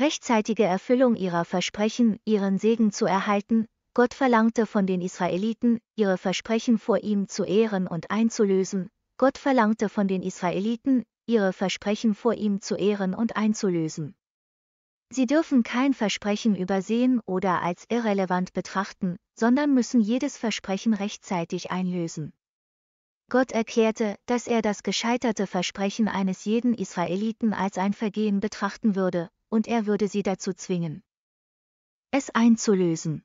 rechtzeitige Erfüllung ihrer Versprechen, ihren Segen zu erhalten, Gott verlangte von den Israeliten, ihre Versprechen vor ihm zu ehren und einzulösen, Gott verlangte von den Israeliten, ihre Versprechen vor ihm zu ehren und einzulösen. Sie dürfen kein Versprechen übersehen oder als irrelevant betrachten, sondern müssen jedes Versprechen rechtzeitig einlösen. Gott erklärte, dass er das gescheiterte Versprechen eines jeden Israeliten als ein Vergehen betrachten würde, und er würde sie dazu zwingen, es einzulösen.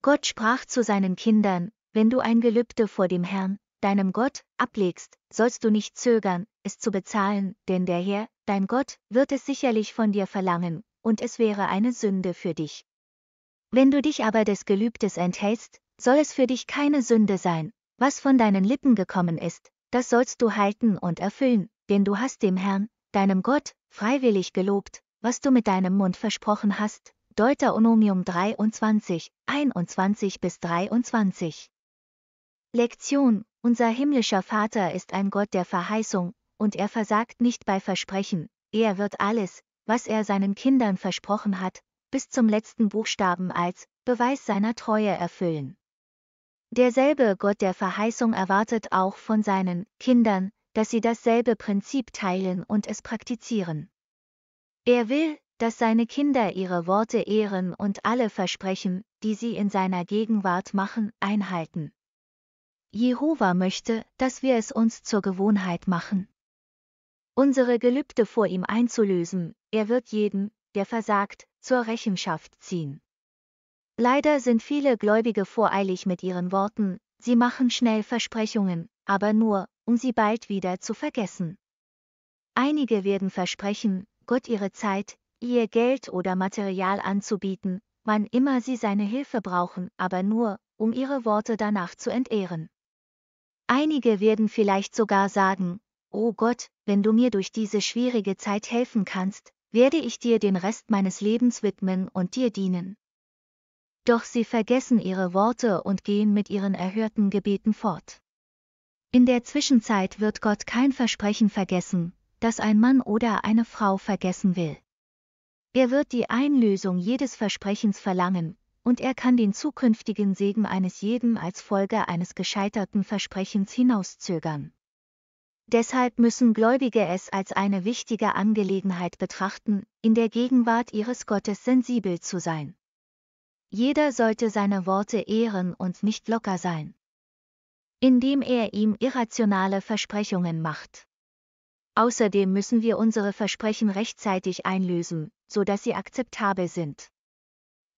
Gott sprach zu seinen Kindern, wenn du ein Gelübde vor dem Herrn, deinem Gott, ablegst, sollst du nicht zögern, es zu bezahlen, denn der Herr, dein Gott, wird es sicherlich von dir verlangen, und es wäre eine Sünde für dich. Wenn du dich aber des Gelübdes enthältst, soll es für dich keine Sünde sein, was von deinen Lippen gekommen ist, das sollst du halten und erfüllen, denn du hast dem Herrn, deinem Gott, freiwillig gelobt, was du mit deinem Mund versprochen hast, Deuteronomium 23, 21 bis 23. Lektion, unser himmlischer Vater ist ein Gott der Verheißung, und er versagt nicht bei Versprechen, er wird alles, was er seinen Kindern versprochen hat, bis zum letzten Buchstaben als Beweis seiner Treue erfüllen. Derselbe Gott der Verheißung erwartet auch von seinen Kindern, dass sie dasselbe Prinzip teilen und es praktizieren. Er will, dass seine Kinder ihre Worte ehren und alle Versprechen, die sie in seiner Gegenwart machen, einhalten. Jehova möchte, dass wir es uns zur Gewohnheit machen. Unsere Gelübde vor ihm einzulösen, er wird jeden, der versagt, zur Rechenschaft ziehen. Leider sind viele Gläubige voreilig mit ihren Worten, sie machen schnell Versprechungen, aber nur, um sie bald wieder zu vergessen. Einige werden Versprechen, Gott ihre Zeit, ihr Geld oder Material anzubieten, wann immer sie seine Hilfe brauchen, aber nur, um ihre Worte danach zu entehren. Einige werden vielleicht sogar sagen, O oh Gott, wenn du mir durch diese schwierige Zeit helfen kannst, werde ich dir den Rest meines Lebens widmen und dir dienen. Doch sie vergessen ihre Worte und gehen mit ihren erhörten Gebeten fort. In der Zwischenzeit wird Gott kein Versprechen vergessen, das ein Mann oder eine Frau vergessen will. Er wird die Einlösung jedes Versprechens verlangen, und er kann den zukünftigen Segen eines jeden als Folge eines gescheiterten Versprechens hinauszögern. Deshalb müssen Gläubige es als eine wichtige Angelegenheit betrachten, in der Gegenwart ihres Gottes sensibel zu sein. Jeder sollte seine Worte ehren und nicht locker sein. Indem er ihm irrationale Versprechungen macht. Außerdem müssen wir unsere Versprechen rechtzeitig einlösen, sodass sie akzeptabel sind.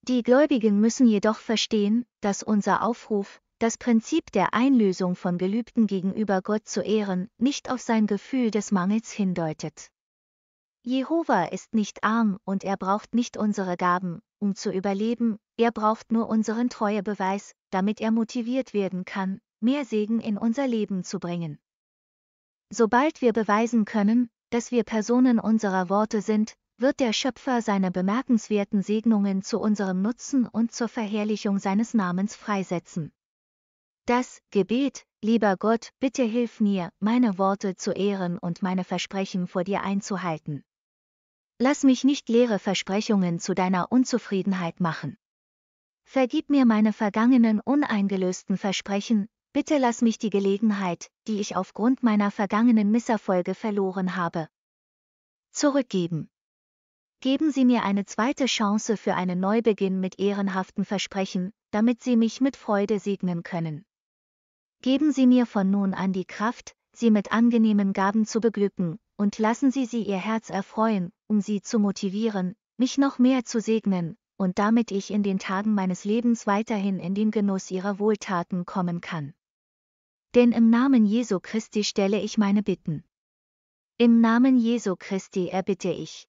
Die Gläubigen müssen jedoch verstehen, dass unser Aufruf, das Prinzip der Einlösung von Gelübden gegenüber Gott zu ehren, nicht auf sein Gefühl des Mangels hindeutet. Jehova ist nicht arm und er braucht nicht unsere Gaben, um zu überleben, er braucht nur unseren Treuebeweis, damit er motiviert werden kann, mehr Segen in unser Leben zu bringen. Sobald wir beweisen können, dass wir Personen unserer Worte sind, wird der Schöpfer seine bemerkenswerten Segnungen zu unserem Nutzen und zur Verherrlichung seines Namens freisetzen. Das Gebet, lieber Gott, bitte hilf mir, meine Worte zu ehren und meine Versprechen vor dir einzuhalten. Lass mich nicht leere Versprechungen zu deiner Unzufriedenheit machen. Vergib mir meine vergangenen uneingelösten Versprechen, Bitte lass mich die Gelegenheit, die ich aufgrund meiner vergangenen Misserfolge verloren habe, zurückgeben. Geben Sie mir eine zweite Chance für einen Neubeginn mit ehrenhaften Versprechen, damit Sie mich mit Freude segnen können. Geben Sie mir von nun an die Kraft, Sie mit angenehmen Gaben zu beglücken, und lassen Sie sie Ihr Herz erfreuen, um Sie zu motivieren, mich noch mehr zu segnen, und damit ich in den Tagen meines Lebens weiterhin in den Genuss Ihrer Wohltaten kommen kann denn im Namen Jesu Christi stelle ich meine Bitten. Im Namen Jesu Christi erbitte ich,